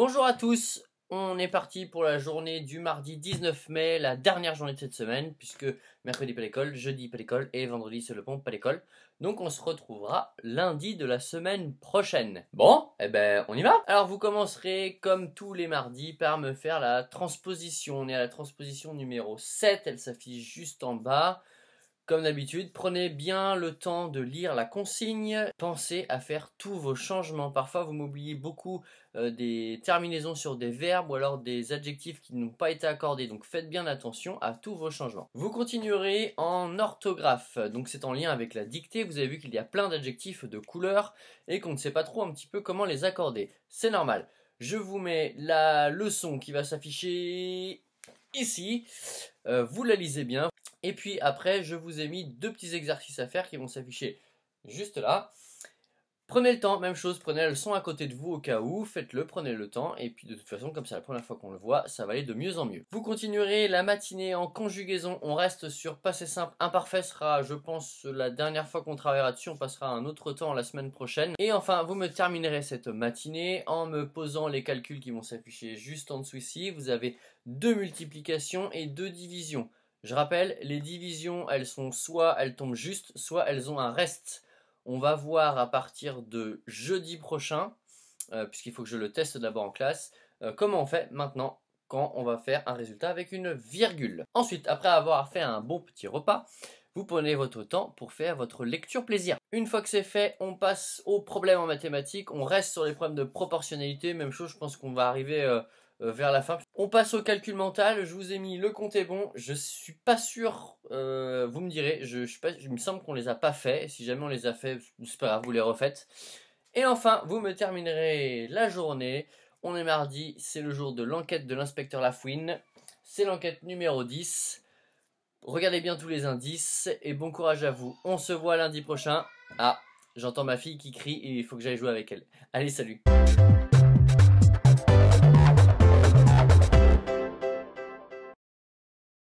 Bonjour à tous, on est parti pour la journée du mardi 19 mai, la dernière journée de cette semaine, puisque mercredi pas l'école, jeudi pas l'école et vendredi c'est le pont pas l'école. Donc on se retrouvera lundi de la semaine prochaine. Bon, eh ben on y va Alors vous commencerez comme tous les mardis par me faire la transposition. On est à la transposition numéro 7, elle s'affiche juste en bas. Comme d'habitude, prenez bien le temps de lire la consigne, pensez à faire tous vos changements. Parfois, vous m'oubliez beaucoup euh, des terminaisons sur des verbes ou alors des adjectifs qui n'ont pas été accordés, donc faites bien attention à tous vos changements. Vous continuerez en orthographe, donc c'est en lien avec la dictée, vous avez vu qu'il y a plein d'adjectifs de couleur et qu'on ne sait pas trop un petit peu comment les accorder. C'est normal. Je vous mets la leçon qui va s'afficher ici. Euh, vous la lisez bien. Et puis après, je vous ai mis deux petits exercices à faire qui vont s'afficher juste là. Prenez le temps, même chose, prenez le son à côté de vous au cas où, faites-le, prenez le temps, et puis de toute façon, comme c'est la première fois qu'on le voit, ça va aller de mieux en mieux. Vous continuerez la matinée en conjugaison, on reste sur passé simple, imparfait sera, je pense, la dernière fois qu'on travaillera dessus, on passera un autre temps la semaine prochaine. Et enfin, vous me terminerez cette matinée en me posant les calculs qui vont s'afficher juste en dessous ici, vous avez deux multiplications et deux divisions. Je rappelle, les divisions, elles sont soit elles tombent juste, soit elles ont un reste. On va voir à partir de jeudi prochain, euh, puisqu'il faut que je le teste d'abord en classe, euh, comment on fait maintenant quand on va faire un résultat avec une virgule. Ensuite, après avoir fait un bon petit repas, vous prenez votre temps pour faire votre lecture plaisir. Une fois que c'est fait, on passe aux problèmes en mathématiques, on reste sur les problèmes de proportionnalité, même chose, je pense qu'on va arriver... Euh, euh, vers la fin. On passe au calcul mental. Je vous ai mis le compte est bon. Je suis pas sûr. Euh, vous me direz. Je, je, me semble qu'on les a pas fait. Si jamais on les a fait, c'est pas grave, vous les refaites. Et enfin, vous me terminerez la journée. On est mardi. C'est le jour de l'enquête de l'inspecteur Lafouine. C'est l'enquête numéro 10. Regardez bien tous les indices et bon courage à vous. On se voit lundi prochain. Ah, j'entends ma fille qui crie il faut que j'aille jouer avec elle. Allez, salut.